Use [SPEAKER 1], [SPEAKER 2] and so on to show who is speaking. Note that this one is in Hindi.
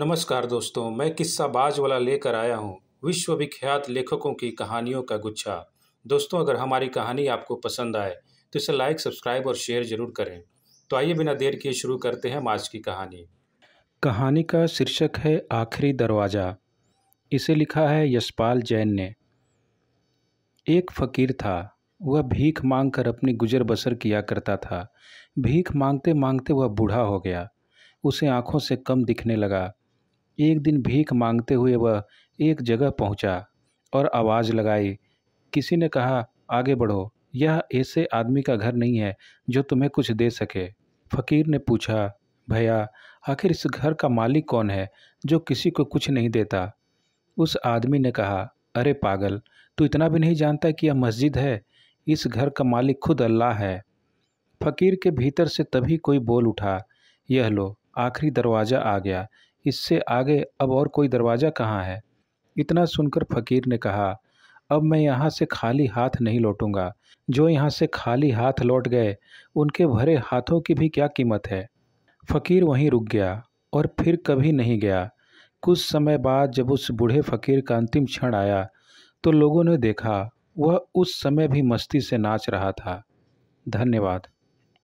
[SPEAKER 1] नमस्कार दोस्तों मैं किस्सा बाज वाला लेकर आया हूँ विश्वविख्यात लेखकों की कहानियों का गुच्छा दोस्तों अगर हमारी कहानी आपको पसंद आए तो इसे लाइक सब्सक्राइब और शेयर जरूर करें तो आइए बिना देर किए शुरू करते हैं आज की कहानी कहानी का शीर्षक है आखिरी दरवाज़ा इसे लिखा है यशपाल जैन ने एक फ़कीर था वह भीख मांग कर अपनी गुजर बसर किया करता था भीख मांगते मांगते वह बूढ़ा हो गया उसे आँखों से कम दिखने लगा एक दिन भीख मांगते हुए वह एक जगह पहुंचा और आवाज़ लगाई किसी ने कहा आगे बढ़ो यह ऐसे आदमी का घर नहीं है जो तुम्हें कुछ दे सके फ़कीर ने पूछा भैया आखिर इस घर का मालिक कौन है जो किसी को कुछ नहीं देता उस आदमी ने कहा अरे पागल तू इतना भी नहीं जानता कि यह मस्जिद है इस घर का मालिक खुद अल्लाह है फ़कीर के भीतर से तभी कोई बोल उठा यह लो आखिरी दरवाज़ा आ गया इससे आगे अब और कोई दरवाज़ा कहाँ है इतना सुनकर फकीर ने कहा अब मैं यहाँ से खाली हाथ नहीं लौटूंगा जो यहाँ से खाली हाथ लौट गए उनके भरे हाथों की भी क्या कीमत है फ़कीर वहीं रुक गया और फिर कभी नहीं गया कुछ समय बाद जब उस बूढ़े फ़कीर का अंतिम क्षण आया तो लोगों ने देखा वह उस समय भी मस्ती से नाच रहा था धन्यवाद